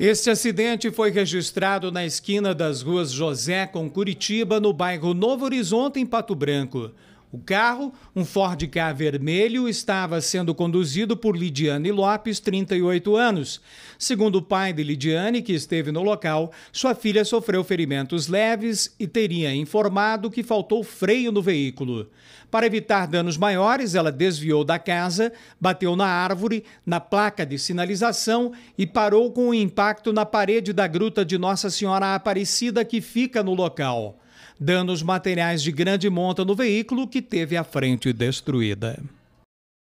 Este acidente foi registrado na esquina das ruas José com Curitiba, no bairro Novo Horizonte, em Pato Branco. O carro, um Ford K vermelho, estava sendo conduzido por Lidiane Lopes, 38 anos. Segundo o pai de Lidiane, que esteve no local, sua filha sofreu ferimentos leves e teria informado que faltou freio no veículo. Para evitar danos maiores, ela desviou da casa, bateu na árvore, na placa de sinalização e parou com o um impacto na parede da gruta de Nossa Senhora Aparecida, que fica no local danos materiais de grande monta no veículo que teve a frente destruída.